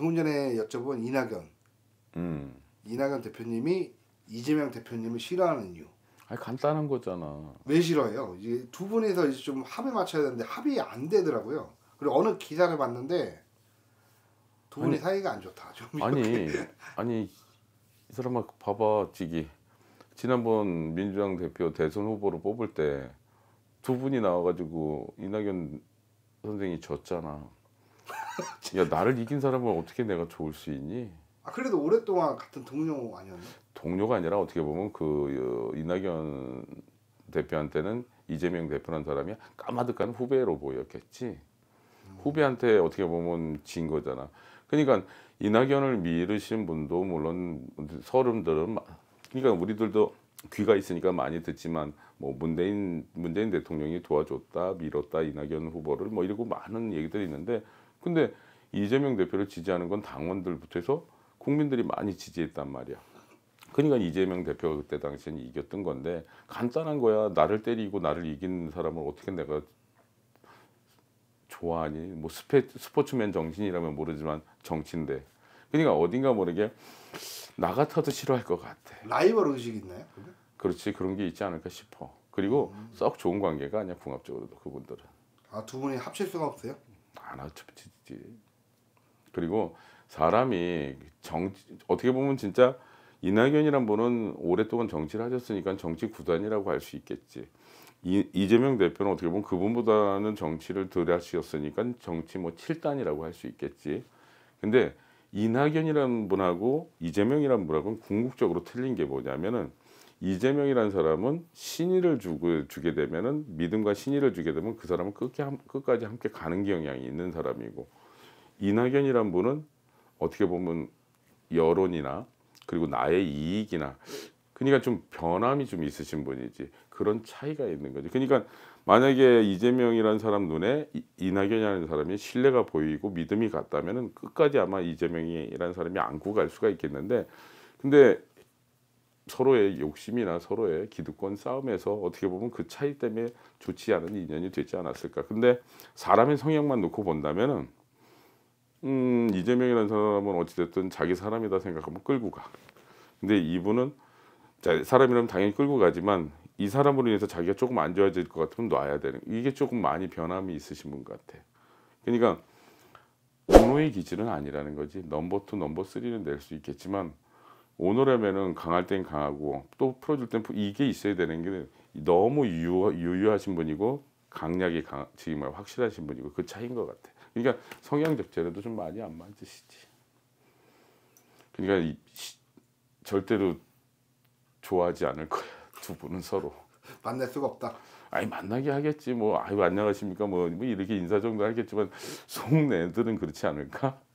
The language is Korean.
방금 전에 여쭤본 이낙연 음. 이낙연 대표님이 이재명 대표님을 싫어하는 이유. 아 간단한 거잖아. 왜싫어요 이제 두 분이서 이제 좀 합의 맞춰야 되는데 합의 안 되더라고요. 그리고 어느 기사를 봤는데 두 분이 아니, 사이가 안 좋다. 좀 아니 아니 이 사람아 봐봐 지기 지난번 민주당 대표 대선 후보로 뽑을 때 두 분이 나와가지고 이낙연 선생이 졌잖아. 야 나를 이긴 사람은 어떻게 내가 좋을 수 있니? 아 그래도 오랫동안 같은 동료 아니었나? 동료가 아니라 어떻게 보면 그 어, 이낙연 대표한테는 이재명 대표라는 사람이 까마득한 후배로 보였겠지. 음. 후배한테 어떻게 보면 진 거잖아. 그러니까 이낙연을 미르신 분도 물론 서름들은 그러니까 우리들도 귀가 있으니까 많이 듣지만 뭐 문재인 문재인 대통령이 도와줬다 밀었다 이낙연 후보를 뭐 이러고 많은 얘기들이 있는데 근데 이재명 대표를 지지하는 건 당원들부터 해서 국민들이 많이 지지했단 말이야. 그러니까 이재명 대표가 그때 당시에는 이겼던 건데 간단한 거야. 나를 때리고 나를 이긴 사람을 어떻게 내가 좋아하니? 뭐 스페, 스포츠맨 정신이라면 모르지만 정치인데. 그러니까 어딘가 모르게 나 같아도 싫어할 것 같아. 라이벌 의식 있나요? 근데? 그렇지 그런 게 있지 않을까 싶어. 그리고 음. 썩 좋은 관계가 아니야 궁합적으로도 그분들은. 아두 분이 합칠 수가 없어요? 안 아프지. 그리고 사람이 정 어떻게 보면 진짜 이낙연이란 분은 오랫동안 정치를 하셨으니까 정치 구단이라고 할 수 있겠지. 이, 이재명 대표는 어떻게 보면 그분보다는 정치를 덜 하셨으니까 정치 뭐 7단이라고 할 수 있겠지. 근데 이낙연이란 분하고 이재명이란 분하고는 궁극적으로 틀린 게 뭐냐면은 이재명이라는 사람은 신의를 주고, 주게 되면은 믿음과 신의를 주게 되면 그 사람은 끝게, 끝까지 함께 가는 경향이 있는 사람이고 이낙연이란 분은 어떻게 보면 여론이나 그리고 나의 이익이나 그러니까 좀 변함이 좀 있으신 분이지 그런 차이가 있는 거죠. 그러니까 만약에 이재명이라는 사람 눈에 이낙연이라는 사람이 신뢰가 보이고 믿음이 갔다면은 끝까지 아마 이재명이라는 사람이 안고 갈 수가 있겠는데 근데 서로의 욕심이나 서로의 기득권 싸움에서 어떻게 보면 그 차이 때문에 좋지 않은 인연이 되지 않았을까. 근데 사람의 성향만 놓고 본다면은 음, 이재명이라는 사람은 어찌됐든 자기 사람이다 생각하면 끌고 가. 근데 이분은 자, 사람이라면 당연히 끌고 가지만 이 사람으로 인해서 자기가 조금 안 좋아질 것 같으면 놔야 되는 이게 조금 많이 변함이 있으신 분 같아. 그러니까 분노의 기질은 아니라는 거지. 넘버 투, 넘버 쓰리는 낼 수 있겠지만 오너라면은 강할 땐 강하고 또 풀어줄 땐 이게 있어야 되는 게 너무 유유, 하신 분이고 강약이 강, 지금 확실하신 분이고 그 차이인 것 같아. 그러니까 성향 적절에도 좀 많이 안 맞으시지. 그러니까 이, 시, 절대로 좋아하지 않을 거야 두 분은 서로. 만날 수가 없다. 아니 만나게 하겠지 뭐 아유 안녕하십니까 뭐, 뭐 이렇게 인사 정도 하겠지만 속 내들은 그렇지 않을까?